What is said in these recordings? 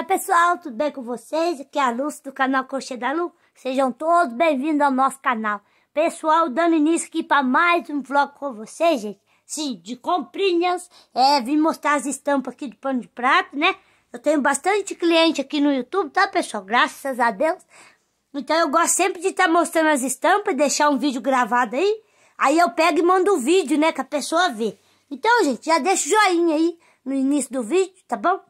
Olá pessoal, tudo bem com vocês? Aqui é a Lúcia do canal Coxa da Lu. Sejam todos bem-vindos ao nosso canal. Pessoal, dando início aqui para mais um vlog com vocês, gente. Sim, de comprinhas. É, vim mostrar as estampas aqui de pano de prato, né? Eu tenho bastante cliente aqui no YouTube, tá pessoal? Graças a Deus. Então eu gosto sempre de estar tá mostrando as estampas, deixar um vídeo gravado aí. Aí eu pego e mando o um vídeo, né, que a pessoa vê. Então, gente, já deixa o joinha aí no início do vídeo, tá bom?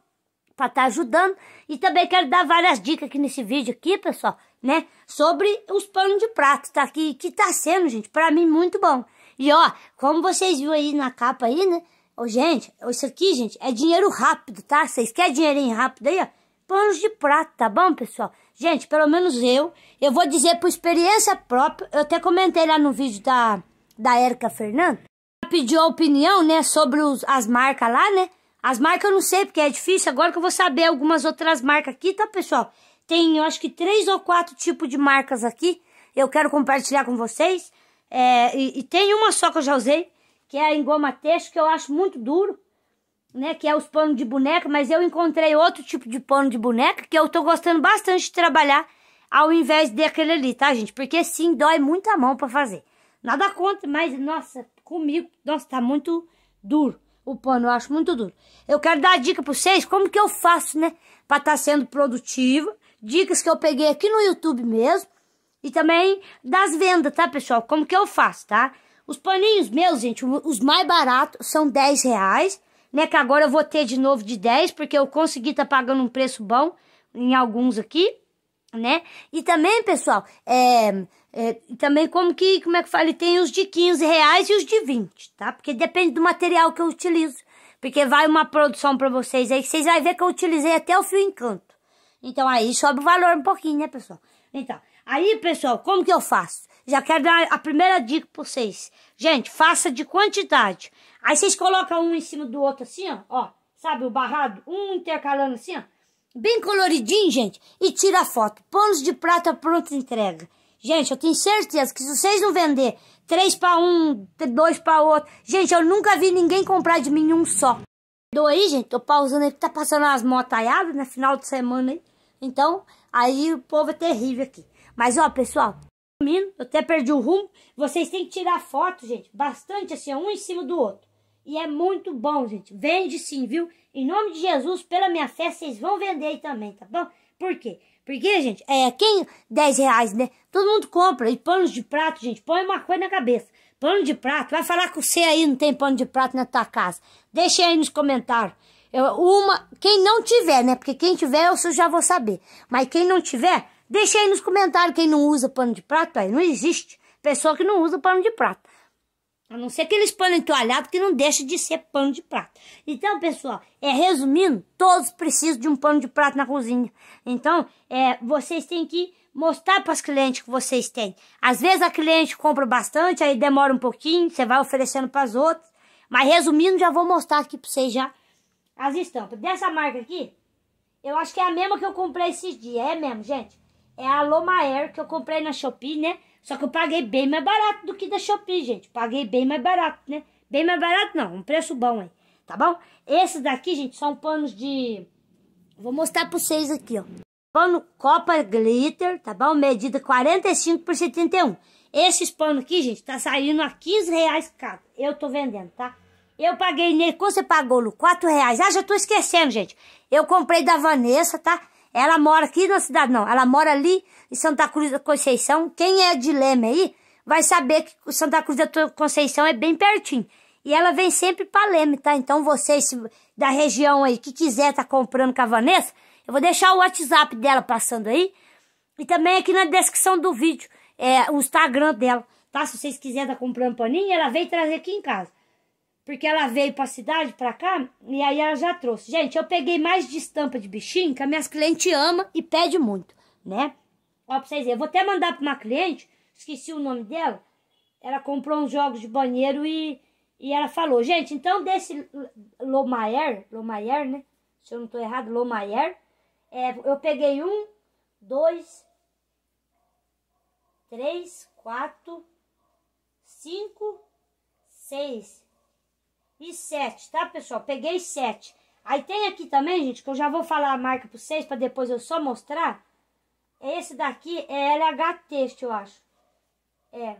para estar tá ajudando. E também quero dar várias dicas aqui nesse vídeo aqui, pessoal, né? Sobre os panos de prato, tá? Que, que tá sendo, gente, para mim muito bom. E ó, como vocês viram aí na capa aí, né? Ô, gente, isso aqui, gente, é dinheiro rápido, tá? Vocês querem dinheirinho rápido aí, ó? Panos de prato, tá bom, pessoal? Gente, pelo menos eu, eu vou dizer por experiência própria, eu até comentei lá no vídeo da, da Erika ela pediu a opinião, né, sobre os, as marcas lá, né? As marcas eu não sei, porque é difícil. Agora que eu vou saber algumas outras marcas aqui, tá, pessoal? Tem, eu acho que três ou quatro tipos de marcas aqui. Eu quero compartilhar com vocês. É, e, e, tem uma só que eu já usei, que é a engoma texto, que eu acho muito duro. Né, que é os panos de boneca, mas eu encontrei outro tipo de pano de boneca que eu tô gostando bastante de trabalhar ao invés daquele ali, tá, gente? Porque sim, dói muito a mão para fazer. Nada contra, mas nossa, comigo, nossa, tá muito duro o pano, eu acho muito duro. Eu quero dar dica para vocês como que eu faço, né? Para estar tá sendo produtivo Dicas que eu peguei aqui no YouTube mesmo. E também das vendas, tá, pessoal? Como que eu faço, tá? Os paninhos meus, gente, os mais baratos são 10 reais. Né, que agora eu vou ter de novo de 10, porque eu consegui estar tá pagando um preço bom em alguns aqui né? E também, pessoal, é, é, também como que, como é que fala, ele tem os de 15 reais e os de 20, tá? Porque depende do material que eu utilizo. Porque vai uma produção para vocês aí, que vocês vão ver que eu utilizei até o fio encanto. Então aí sobe o valor um pouquinho, né, pessoal? Então, aí, pessoal, como que eu faço? Já quero dar a primeira dica para vocês. Gente, faça de quantidade. Aí vocês colocam um em cima do outro assim, ó, ó. Sabe o barrado? Um intercalando assim, ó bem coloridinho, gente, e tira a foto. Panos de prata pronto entrega. Gente, eu tenho certeza que se vocês não vender três para um, dois para outro, gente, eu nunca vi ninguém comprar de mim um só. Do aí, gente, tô pausando aí que tá passando as motaiadas na né, no final de semana aí. Então, aí o povo é terrível aqui. Mas ó, pessoal, eu até perdi o rumo. Vocês têm que tirar foto, gente, bastante assim, um em cima do outro. E é muito bom, gente. Vende sim, viu? Em nome de Jesus, pela minha fé, vocês vão vender também, tá bom? Por quê? Porque, gente, é, quem 10 reais, né? Todo mundo compra. E pano de prato, gente, põe uma coisa na cabeça. Pano de prato, vai falar com você aí, não tem pano de prato na tua casa. Deixa aí nos comentários. Eu, uma, quem não tiver, né? Porque quem tiver, eu já vou saber. Mas quem não tiver, deixa aí nos comentários quem não usa pano de prato, aí não existe pessoa que não usa pano de prato. A não ser aqueles pano toalhado, que não deixa de ser pano de prato. Então, pessoal, é resumindo, todos precisam de um pano de prato na cozinha. Então, é, vocês têm que mostrar para as clientes que vocês têm. Às vezes a cliente compra bastante, aí demora um pouquinho, você vai oferecendo para as outras. Mas resumindo, já vou mostrar aqui para vocês já as estampas. Dessa marca aqui, eu acho que é a mesma que eu comprei esses dias. É mesmo, gente. É a Lomaer que eu comprei na Shopee, né? Só que eu paguei bem mais barato do que da Shopee, gente. Paguei bem mais barato, né? Bem mais barato não, um preço bom aí, tá bom? Esses daqui, gente, são panos de... Vou mostrar pra vocês aqui, ó. Pano Copa Glitter, tá bom? Medida 45 por 71. Esses panos aqui, gente, tá saindo a 15 reais cada. Eu tô vendendo, tá? Eu paguei nele, Como você pagou, Lu? 4 reais. Ah, já tô esquecendo, gente. Eu comprei da Vanessa, tá? Ela mora aqui na cidade, não. Ela mora ali em Santa Cruz da Conceição. Quem é de Leme aí vai saber que Santa Cruz da Conceição é bem pertinho. E ela vem sempre pra Leme, tá? Então vocês da região aí que quiser tá comprando com a Vanessa, eu vou deixar o WhatsApp dela passando aí. E também aqui na descrição do vídeo, é, o Instagram dela, tá? Se vocês quiserem tá comprando paninho, ela vem trazer aqui em casa. Porque ela veio pra cidade, pra cá, e aí ela já trouxe. Gente, eu peguei mais de estampa de bichinho, que as minhas clientes amam e pede muito, né? Ó, pra vocês verem, eu vou até mandar pra uma cliente, esqueci o nome dela, ela comprou uns jogos de banheiro e, e ela falou, gente, então desse Lomayer, Lomaer, né? Se eu não tô errado, Lomayer, é, eu peguei um, dois, três, quatro, cinco, seis, e 7, tá, pessoal? Peguei 7. Aí tem aqui também, gente, que eu já vou falar a marca para vocês, para depois eu só mostrar. Esse daqui é LH Texto, eu acho. É.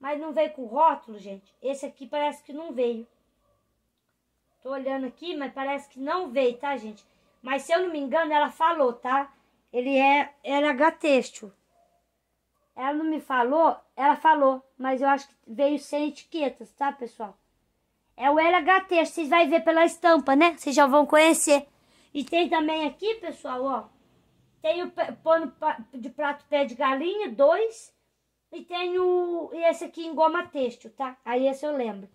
Mas não veio com rótulo, gente. Esse aqui parece que não veio. Tô olhando aqui, mas parece que não veio, tá, gente? Mas se eu não me engano, ela falou, tá? Ele é LH Texto. Ela não me falou, ela falou. Mas eu acho que veio sem etiquetas, tá, pessoal? É o LHT, vocês vão ver pela estampa, né? Vocês já vão conhecer. E tem também aqui, pessoal, ó. Tem o pano de prato pé de galinha, dois. E tem o... E esse aqui em goma têxtil, tá? Aí esse eu lembro.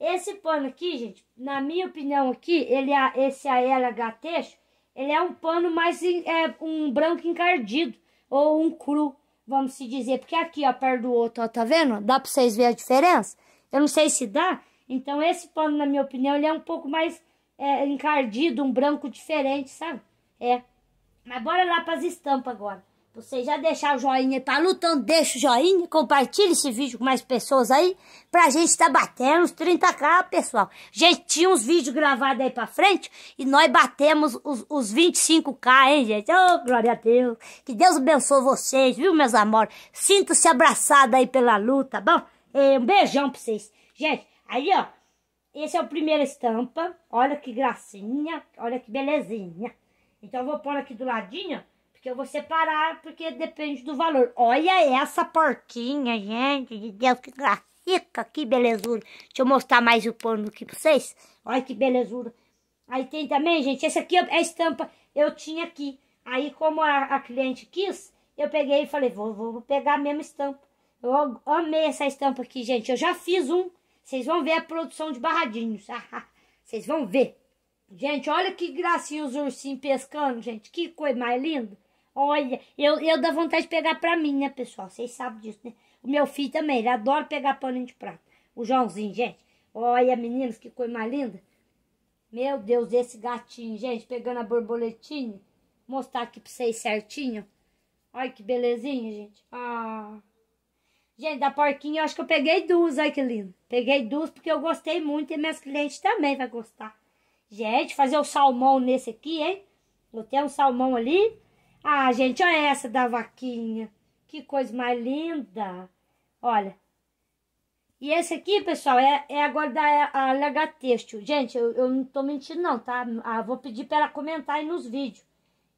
Esse pano aqui, gente, na minha opinião aqui, ele é, esse ALH é LHT. ele é um pano mais... É, um branco encardido. Ou um cru, vamos se dizer. Porque aqui, ó, perto do outro, ó, tá vendo? Dá pra vocês verem a diferença? Eu não sei se dá... Então esse pano, na minha opinião, ele é um pouco mais é, encardido, um branco diferente, sabe? É. Mas bora lá para as estampas agora. Você já deixar o joinha aí pra Lu, então, deixa o joinha, compartilha esse vídeo com mais pessoas aí, pra gente tá batendo os 30k, pessoal. Gente, tinha uns vídeos gravados aí para frente e nós batemos os, os 25k, hein, gente? Oh, glória a Deus. Que Deus abençoe vocês, viu, meus amores? Sinto-se abraçado aí pela luta tá bom? É, um beijão para vocês. Gente, Aí, ó, esse é o primeiro estampa. Olha que gracinha, olha que belezinha. Então, eu vou pôr aqui do ladinho, porque eu vou separar, porque depende do valor. Olha essa porquinha, gente, de Deus, que gracica, que belezura. Deixa eu mostrar mais o pano aqui pra vocês. Olha que belezura. Aí tem também, gente, esse aqui é a é estampa eu tinha aqui. Aí, como a, a cliente quis, eu peguei e falei, vou, vou pegar a mesma estampa. Eu amei essa estampa aqui, gente. Eu já fiz um vocês vão ver a produção de barradinhos. Vocês vão ver. Gente, olha que gracinha os ursinhos pescando, gente. Que coisa mais linda. Olha, eu, eu dá vontade de pegar pra mim, né, pessoal? Vocês sabem disso, né? O meu filho também, ele adora pegar paninho de prato. O Joãozinho, gente. Olha, meninos, que coisa mais linda. Meu Deus, esse gatinho, gente, pegando a borboletinha. Vou mostrar aqui pra vocês certinho. Olha que belezinha, gente. Ah. Gente, da porquinha, eu acho que eu peguei duas. Olha que lindo. Peguei duas porque eu gostei muito e minhas clientes também vai gostar. Gente, fazer o salmão nesse aqui, hein? Eu tenho um salmão ali. Ah, gente, olha essa da vaquinha. Que coisa mais linda. Olha. E esse aqui, pessoal, é, é agora da Alega Textil. Gente, eu, eu não tô mentindo não, tá? Ah, vou pedir para ela comentar aí nos vídeos.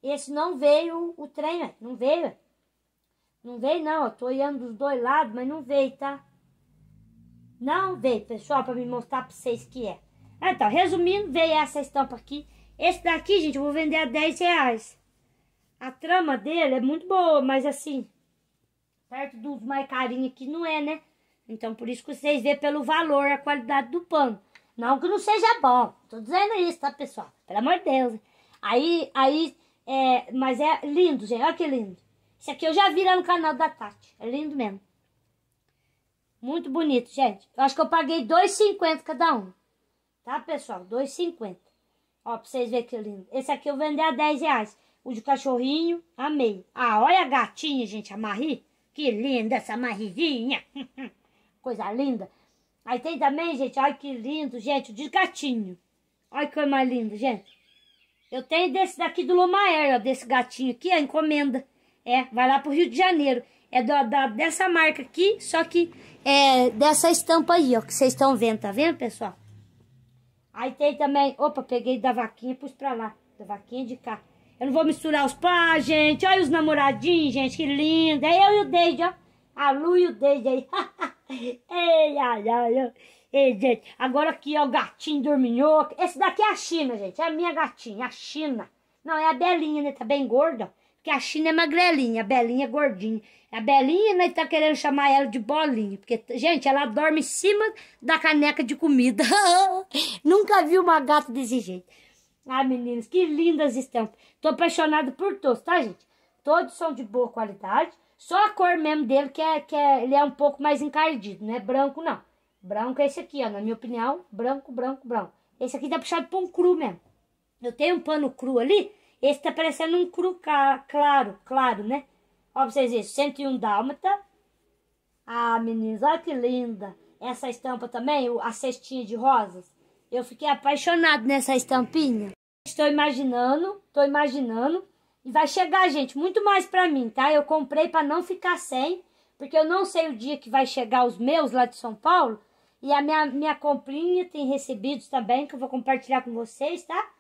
Esse não veio o trem, né? não veio. Não veio não, eu tô olhando dos dois lados, mas não veio, tá? Não veio, pessoal, para me mostrar para vocês que é. Então, resumindo, veio essa estampa aqui. Esse daqui, gente, eu vou vender a 10 reais. A trama dele é muito boa, mas assim, perto dos mais carinhos aqui não é, né? Então, por isso que vocês veem pelo valor, a qualidade do pano. Não que não seja bom. Tô dizendo isso, tá, pessoal? Pelo amor de Deus. Aí, aí, é, mas é lindo, gente. Olha que lindo. Esse aqui eu já vi lá no canal da Tati. É lindo mesmo. Muito bonito, gente. Eu acho que eu paguei 2,50 cada um. Tá, pessoal? 2,50. Ó, pra vocês verem que lindo. Esse aqui eu vendi a 10 reais. O de cachorrinho, amei. Ah, olha a gatinha, gente, a Marie. Que linda essa Marizinha. Coisa linda. Aí tem também, gente, olha que lindo, gente, o de gatinho. Olha que coisa mais linda, gente. Eu tenho desse daqui do loma ó, desse gatinho aqui, a encomenda. É, vai lá pro Rio de Janeiro. É da, dessa marca aqui, só que é, dessa estampa aí, ó, que vocês estão vendo, tá vendo, pessoal? Aí tem também, opa, peguei da vaquinha e pus pra lá, da vaquinha de cá. Eu não vou misturar os pás, gente, olha os namoradinhos, gente, que lindo. É eu e o Deide, ó, a Lu e o Deide aí. ei, ai, ai, ai. Ei, gente, agora aqui, ó, o gatinho dorminhoco. Esse daqui é a China, gente, é a minha gatinha, a China. Não, é a Belinha, né, tá bem gorda, ó que a China é magrelinha, a Belinha é gordinha. A Belinha, nós tá querendo chamar ela de bolinha, porque, gente, ela dorme em cima da caneca de comida. Nunca vi uma gata desse jeito. Ah, meninas, que lindas estão. Tô apaixonada por todos, tá, gente? Todos são de boa qualidade. Só a cor mesmo dele que, é, que é, ele é um pouco mais encardido, não é branco, não. Branco é esse aqui, ó, na minha opinião, branco, branco, branco. Esse aqui tá puxado pra um cru mesmo. Eu tenho um pano cru ali, esse tá parecendo um cru claro, claro, né? Ó, pra vocês verem, 101 dálmata. Ah, meninas, olha que linda. Essa estampa também, a cestinha de rosas. Eu fiquei apaixonado nessa estampinha. Estou imaginando, estou imaginando. E vai chegar, gente, muito mais pra mim, tá? Eu comprei pra não ficar sem, porque eu não sei o dia que vai chegar os meus lá de São Paulo. E a minha, minha comprinha tem recebidos também, que eu vou compartilhar com vocês, tá?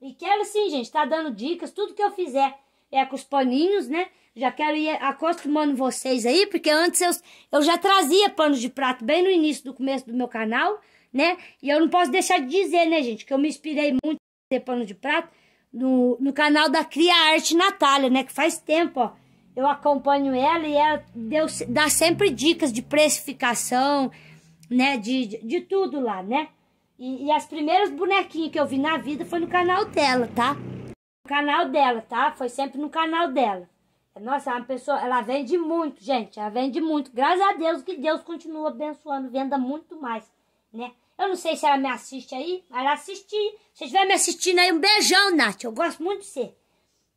E quero sim, gente, tá dando dicas, tudo que eu fizer é com os paninhos, né? Já quero ir acostumando vocês aí, porque antes eu, eu já trazia panos de prato bem no início do começo do meu canal, né? E eu não posso deixar de dizer, né, gente, que eu me inspirei muito em fazer pano de prato no, no canal da Cria Arte Natália, né? Que faz tempo, ó. Eu acompanho ela e ela deu, dá sempre dicas de precificação, né? De, de, de tudo lá, né? E, e as primeiras bonequinhas que eu vi na vida foi no canal dela, tá? No canal dela, tá? Foi sempre no canal dela. Nossa, é uma pessoa, ela vende muito, gente. Ela vende muito. Graças a Deus que Deus continua abençoando, venda muito mais, né? Eu não sei se ela me assiste aí, mas ela assiste. Se estiver me assistindo aí, um beijão, Nath. Eu gosto muito de você.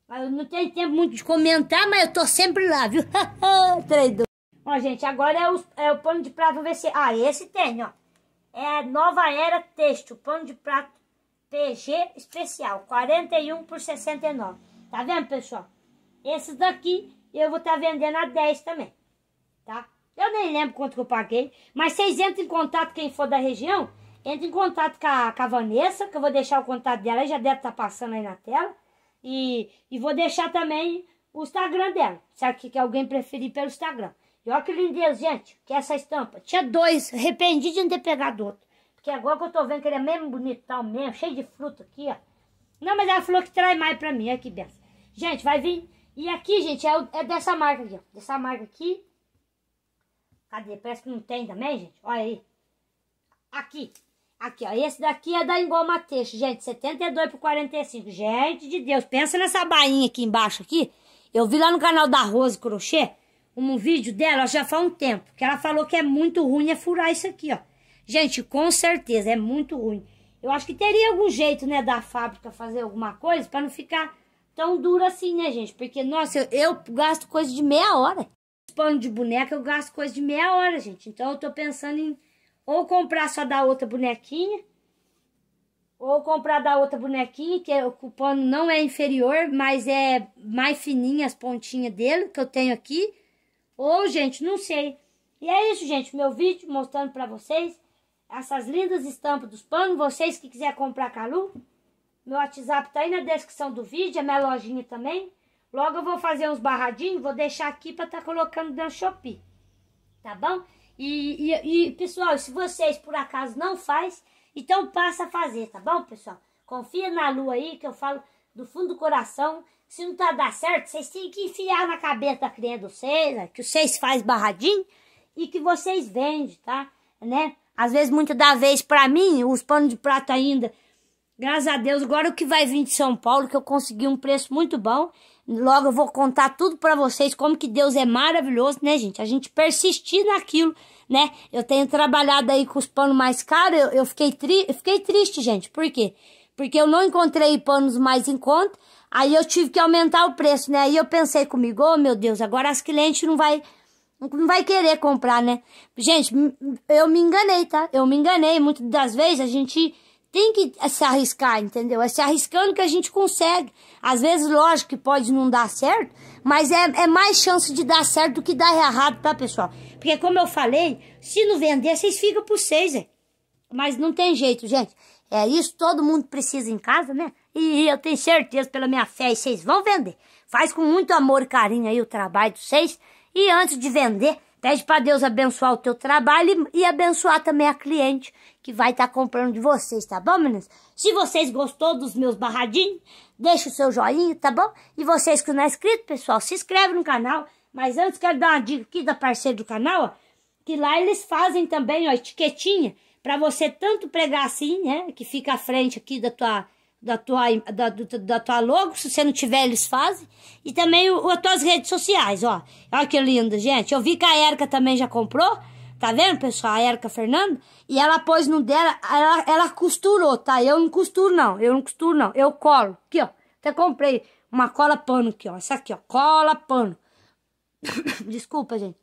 Mas eu não tenho tempo muito de comentar, mas eu tô sempre lá, viu? Traidor. Ó, gente, agora é, o é o pano de prato, vamos ver se... Ah, esse tem, ó é a nova era texto, pano de prato PG especial, 41 por 69. Tá vendo, pessoal? Esse daqui eu vou estar tá vendendo a 10 também, tá? Eu nem lembro quanto que eu paguei, mas vocês entram em contato, quem for da região, entre em contato com a, com a Vanessa, que eu vou deixar o contato dela, já deve estar tá passando aí na tela. E, e vou deixar também o Instagram dela, se que alguém preferir pelo Instagram. E olha que lindeza, gente, que é essa estampa. Tinha dois, arrependi de não ter pegado outro. Porque agora que eu tô vendo que ele é mesmo bonitão mesmo, cheio de fruta aqui, ó. Não, mas ela falou que traz mais pra mim, aqui, benção. Gente, vai vir. E aqui, gente, é, é dessa marca aqui, ó. Dessa marca aqui. Cadê? Parece que não tem também, gente. Olha aí. Aqui. Aqui, ó. Esse daqui é da Engoma Teixe, gente. 72 por 45. Gente de Deus, pensa nessa bainha aqui embaixo aqui. Eu vi lá no canal da Rose Crochê um vídeo dela já faz um tempo, que ela falou que é muito ruim é furar isso aqui, ó. Gente, com certeza, é muito ruim. Eu acho que teria algum jeito, né, da fábrica fazer alguma coisa para não ficar tão dura assim, né, gente? Porque, nossa, eu, eu gasto coisa de meia hora. Pano de boneca eu gasto coisa de meia hora, gente. Então eu tô pensando em ou comprar só da outra bonequinha, ou comprar da outra bonequinha, que é, o pano não é inferior, mas é mais fininha as pontinhas dele, que eu tenho aqui. Ou, gente, não sei. E é isso, gente. Meu vídeo mostrando pra vocês essas lindas estampas dos panos. Vocês que quiserem comprar Calu, meu WhatsApp tá aí na descrição do vídeo, é minha lojinha também. Logo eu vou fazer uns barradinhos, vou deixar aqui pra tá colocando dentro do Shopee. Tá bom? E, e, e, pessoal, se vocês por acaso não faz, então passa a fazer, tá bom, pessoal? Confia na lua aí, que eu falo do fundo do coração se não tá dar certo, vocês têm que enfiar na cabeça da criança do César né? que vocês faz barradinho e que vocês vendem, tá? Né? Às vezes, muitas da vez, para mim, os panos de prata ainda, graças a Deus, agora o que vai vir de São Paulo, que eu consegui um preço muito bom. Logo eu vou contar tudo para vocês, como que Deus é maravilhoso, né, gente? A gente persistir naquilo, né? Eu tenho trabalhado aí com os panos mais caros, eu, eu fiquei, tri eu fiquei triste, gente. Por quê? porque eu não encontrei panos mais em conta, aí eu tive que aumentar o preço, né? Aí eu pensei comigo, oh meu Deus, agora as clientes não vai, não vai querer comprar, né? Gente, eu me enganei, tá? Eu me enganei, muitas das vezes a gente tem que se arriscar, entendeu? É se arriscando que a gente consegue. Às vezes, lógico que pode não dar certo, mas é, é mais chance de dar certo do que dar errado, tá, pessoal? Porque como eu falei, se não vender, vocês ficam por seis, é. Mas não tem jeito, gente. É isso todo mundo precisa em casa, né? E eu tenho certeza, pela minha fé, vocês vão vender. Faz com muito amor e carinho aí o trabalho de vocês. E antes de vender, pede para Deus abençoar o teu trabalho e, e abençoar também a cliente que vai estar tá comprando de vocês, tá bom, meninas? Se vocês gostou dos meus barradinhos, deixa o seu joinha, tá bom? E vocês que não é inscrito, pessoal, se inscreve no canal. Mas antes quero dar uma dica aqui da parceira do canal, ó, que lá eles fazem também, ó, etiquetinha para você tanto pregar assim, né, que fica à frente aqui da tua da tua da, da tua logo, se você não tiver eles fazem, e também o, as tuas redes sociais, ó. Olha que lindo, gente. Eu vi que a Erika também já comprou. Tá vendo, pessoal? A Erika Fernanda. E ela pôs no dela, ela, ela costurou, tá? Eu não costuro, não. Eu não costuro, não. Eu colo. Aqui, ó. Até comprei uma cola pano aqui, ó. Essa aqui, ó. Cola pano. Desculpa, gente.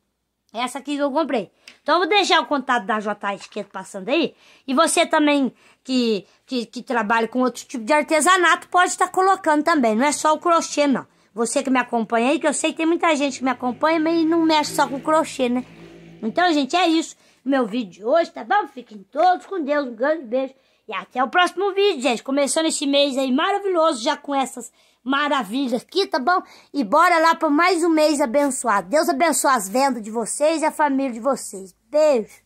Essa aqui que eu comprei. Então eu vou deixar o contato da J esquerda passando aí. E você também que, que, que, trabalha com outro tipo de artesanato pode estar colocando também. Não é só o crochê, não. Você que me acompanha aí, que eu sei que tem muita gente que me acompanha, mas não mexe só com crochê, né? Então, gente, é isso. Meu vídeo de hoje, tá bom? Fiquem todos com Deus. Um grande beijo. E até o próximo vídeo, gente. Começando esse mês aí maravilhoso, já com essas maravilhas aqui, tá bom? E bora lá para mais um mês abençoado. Deus abençoe as vendas de vocês e a família de vocês. Beijo!